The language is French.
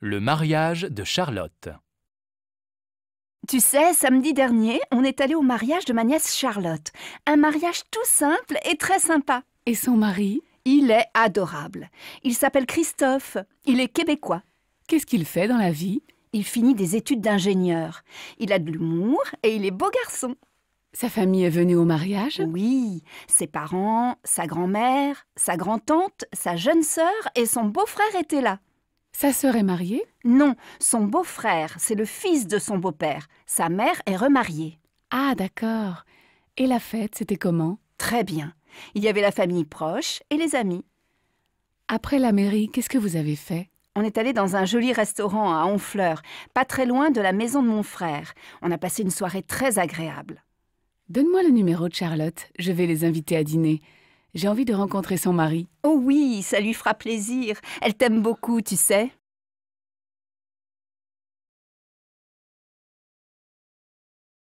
Le mariage de Charlotte. Tu sais, samedi dernier, on est allé au mariage de ma nièce Charlotte. Un mariage tout simple et très sympa. Et son mari Il est adorable. Il s'appelle Christophe. Il est québécois. Qu'est-ce qu'il fait dans la vie Il finit des études d'ingénieur. Il a de l'humour et il est beau garçon. Sa famille est venue au mariage Oui, ses parents, sa grand-mère, sa grand-tante, sa jeune sœur et son beau-frère étaient là. Sa sœur est mariée Non, son beau-frère, c'est le fils de son beau-père. Sa mère est remariée. Ah, d'accord. Et la fête, c'était comment Très bien. Il y avait la famille proche et les amis. Après la mairie, qu'est-ce que vous avez fait on est allé dans un joli restaurant à Honfleur, pas très loin de la maison de mon frère. On a passé une soirée très agréable. Donne-moi le numéro de Charlotte, je vais les inviter à dîner. J'ai envie de rencontrer son mari. Oh oui, ça lui fera plaisir. Elle t'aime beaucoup, tu sais.